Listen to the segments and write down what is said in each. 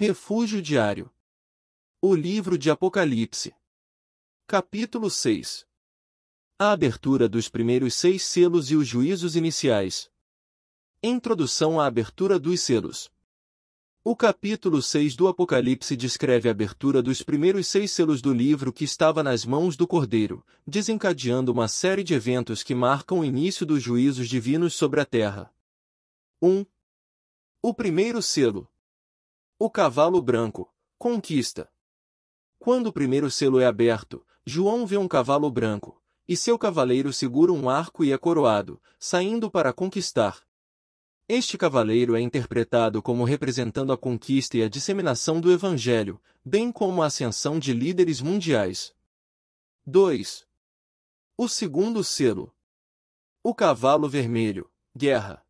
Refúgio diário. O livro de Apocalipse. Capítulo 6. A abertura dos primeiros seis selos e os juízos iniciais. Introdução à abertura dos selos. O capítulo 6 do Apocalipse descreve a abertura dos primeiros seis selos do livro que estava nas mãos do Cordeiro, desencadeando uma série de eventos que marcam o início dos juízos divinos sobre a terra. 1. Um, o primeiro selo, o cavalo branco. Conquista. Quando o primeiro selo é aberto, João vê um cavalo branco, e seu cavaleiro segura um arco e é coroado, saindo para conquistar. Este cavaleiro é interpretado como representando a conquista e a disseminação do Evangelho, bem como a ascensão de líderes mundiais. 2. O segundo selo. O cavalo vermelho, guerra.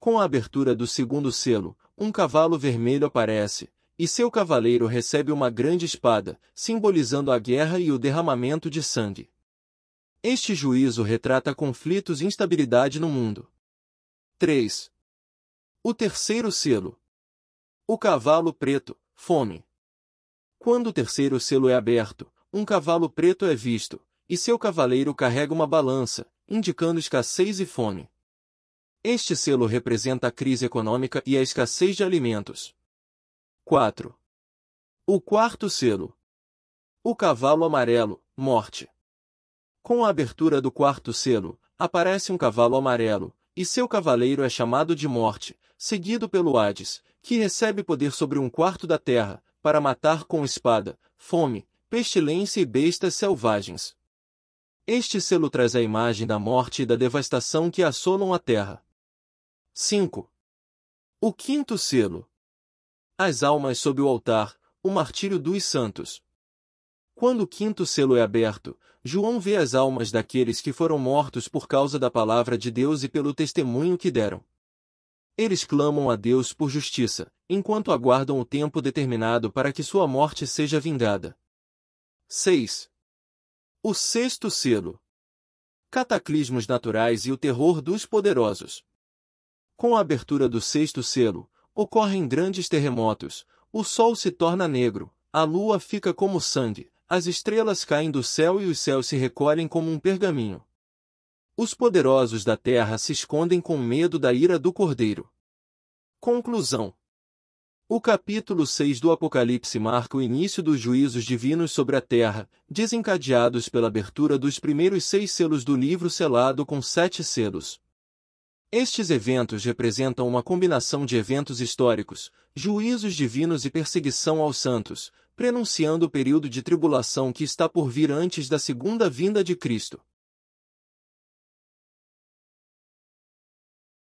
Com a abertura do segundo selo, um cavalo vermelho aparece, e seu cavaleiro recebe uma grande espada, simbolizando a guerra e o derramamento de sangue. Este juízo retrata conflitos e instabilidade no mundo. 3. O terceiro selo. O cavalo preto, fome. Quando o terceiro selo é aberto, um cavalo preto é visto, e seu cavaleiro carrega uma balança, indicando escassez e fome. Este selo representa a crise econômica e a escassez de alimentos. 4. O quarto selo. O cavalo amarelo, morte. Com a abertura do quarto selo, aparece um cavalo amarelo, e seu cavaleiro é chamado de Morte, seguido pelo Hades, que recebe poder sobre um quarto da terra, para matar com espada, fome, pestilência e bestas selvagens. Este selo traz a imagem da morte e da devastação que assolam a terra. 5. O quinto selo. As almas sob o altar, o martírio dos santos. Quando o quinto selo é aberto, João vê as almas daqueles que foram mortos por causa da palavra de Deus e pelo testemunho que deram. Eles clamam a Deus por justiça, enquanto aguardam o tempo determinado para que sua morte seja vingada. 6. O sexto selo. Cataclismos naturais e o terror dos poderosos. Com a abertura do sexto selo, ocorrem grandes terremotos, o sol se torna negro, a lua fica como sangue, as estrelas caem do céu e os céus se recolhem como um pergaminho. Os poderosos da terra se escondem com medo da ira do cordeiro. Conclusão o capítulo 6 do Apocalipse marca o início dos juízos divinos sobre a terra, desencadeados pela abertura dos primeiros seis selos do livro selado com sete selos. Estes eventos representam uma combinação de eventos históricos, juízos divinos e perseguição aos santos, prenunciando o período de tribulação que está por vir antes da segunda vinda de Cristo.